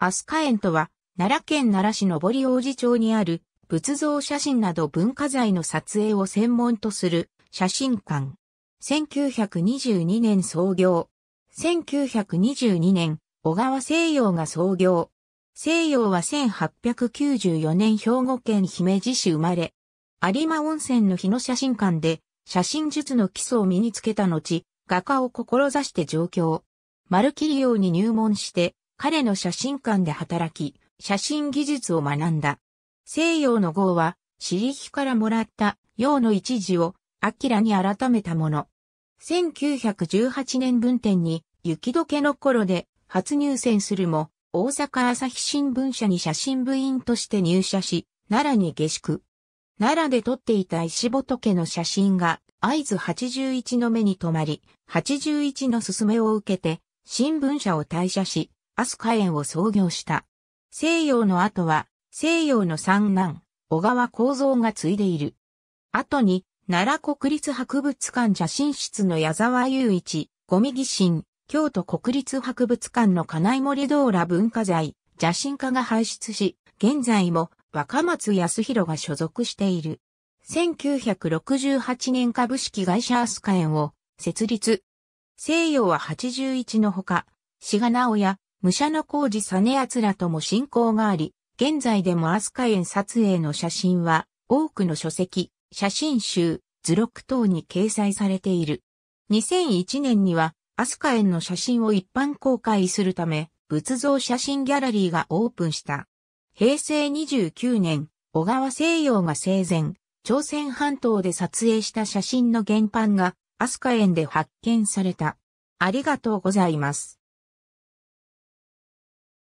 飛鳥園とは、奈良県奈良市の堀王子町にある仏像写真など文化財の撮影を専門とする写真館。1922年創業。1922年、小川西洋が創業。西洋は1894年兵庫県姫路市生まれ。有馬温泉の日の写真館で写真術の基礎を身につけた後、画家を志して上京。丸切り用に入門して彼の写真館で働き、写真技術を学んだ。西洋の号は、私力からもらった洋の一時を、明に改めたもの。1918年分店に、雪解けの頃で初入選するも、大阪朝日新聞社に写真部員として入社し、奈良に下宿。奈良で撮っていた石仏の写真が、合図81の目に留まり、81の勧めを受けて、新聞社を退社し、アスカ園を創業した。西洋の後は、西洋の三男、小川幸三が継いでいる。後に、奈良国立博物館写真室の矢沢雄一、ゴミ義信、京都国立博物館の金井森道羅文化財、写真家が輩出し、現在も若松康弘が所属している。1968年株式会社アスカ園を設立。西洋は81のほか、志賀直也、武者の工事実奴らとも親交があり、現在でも飛鳥園撮影の写真は、多くの書籍、写真集、図録等に掲載されている。2001年には、飛鳥園の写真を一般公開するため、仏像写真ギャラリーがオープンした。平成29年、小川西洋が生前、朝鮮半島で撮影した写真の原版が、飛鳥園で発見された。ありがとうございます。